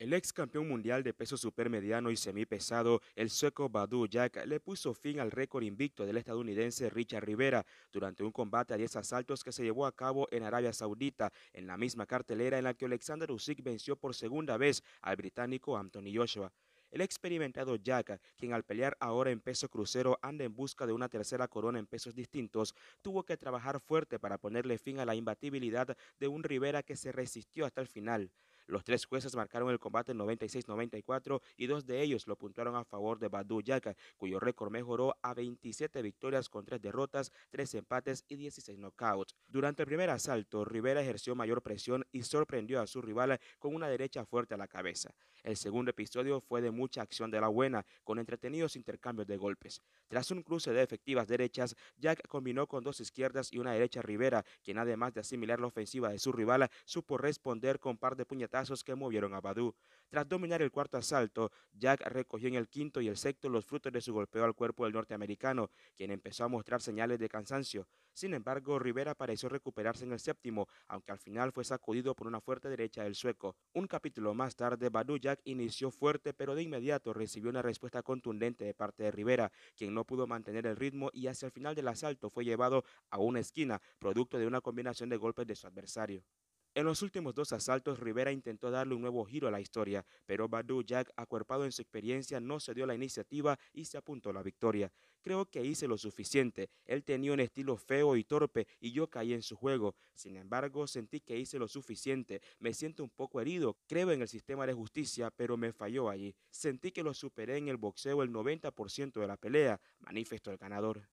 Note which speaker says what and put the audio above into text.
Speaker 1: El ex campeón mundial de peso
Speaker 2: supermediano y semipesado, el sueco Badu Jack, le puso fin al récord invicto del estadounidense Richard Rivera durante un combate a 10 asaltos que se llevó a cabo en Arabia Saudita, en la misma cartelera en la que Alexander Usyk venció por segunda vez al británico Anthony Joshua. El experimentado Jack, quien al pelear ahora en peso crucero anda en busca de una tercera corona en pesos distintos, tuvo que trabajar fuerte para ponerle fin a la imbatibilidad de un Rivera que se resistió hasta el final. Los tres jueces marcaron el combate 96-94 y dos de ellos lo puntuaron a favor de Badu Yaka, cuyo récord mejoró a 27 victorias con 3 derrotas, 3 empates y 16 knockouts. Durante el primer asalto, Rivera ejerció mayor presión y sorprendió a su rival con una derecha fuerte a la cabeza. El segundo episodio fue de mucha acción de la buena, con entretenidos intercambios de golpes. Tras un cruce de efectivas derechas, Jack combinó con dos izquierdas y una derecha Rivera, quien además de asimilar la ofensiva de su rival, supo responder con par de puñetazos que movieron a Badu. Tras dominar el cuarto asalto, Jack recogió en el quinto y el sexto los frutos de su golpeo al cuerpo del norteamericano, quien empezó a mostrar señales de cansancio. Sin embargo, Rivera pareció recuperarse en el séptimo, aunque al final fue sacudido por una fuerte derecha del sueco. Un capítulo más tarde, Badu Jack inició fuerte, pero de inmediato recibió una respuesta contundente de parte de Rivera, quien no pudo mantener el ritmo y hacia el final del asalto fue llevado a una esquina, producto de una combinación de golpes de su adversario. En los últimos dos asaltos, Rivera intentó darle un nuevo giro a la historia, pero Badu Jack, acuerpado en su experiencia, no se dio la iniciativa y se apuntó la victoria. Creo que hice lo suficiente. Él tenía un estilo feo y torpe y yo caí en su juego. Sin embargo, sentí que hice lo suficiente. Me siento un poco herido. Creo en el sistema de justicia, pero me falló allí. Sentí que lo superé en el boxeo el 90% de la pelea, manifestó el ganador.